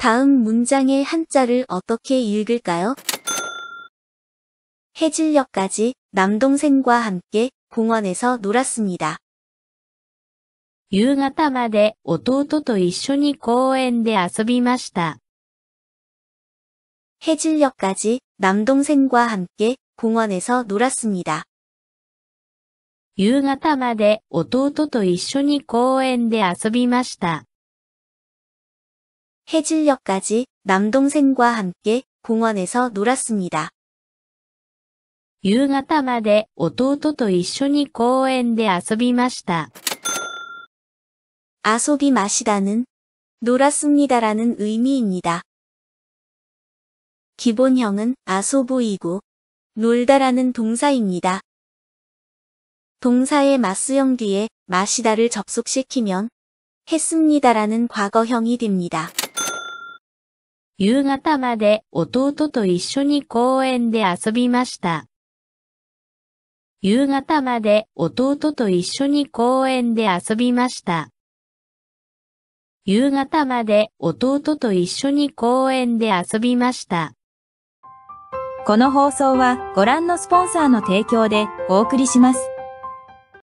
다음 문장의 한자를 어떻게 읽을까요? 해질녘까지 남동생과 함께 공원에서 놀았습니다. 夕方まで弟と一緒に公園で遊びました. 해질녘까지 남동생과 함께 공원에서 놀았습니다. 夕方まで弟と一緒に公園で遊びました。 해질녘까지 남동생과 함께 공원에서 놀았습니다. 夕方まで弟と一緒に公園で遊びました소び마시다는 놀았습니다라는 의미입니다. 기본형은 아소부이고 놀다라는 동사입니다. 동사의 마스형 뒤에 마시다를 접속시키면 했습니다라는 과거형이 됩니다. 夕方まで弟と一緒に公園で遊びました。夕方まで弟と一緒に公園で遊びました。夕方まで弟と一緒に公園で遊びました。この放送はご覧のスポンサーの提供でお送りします。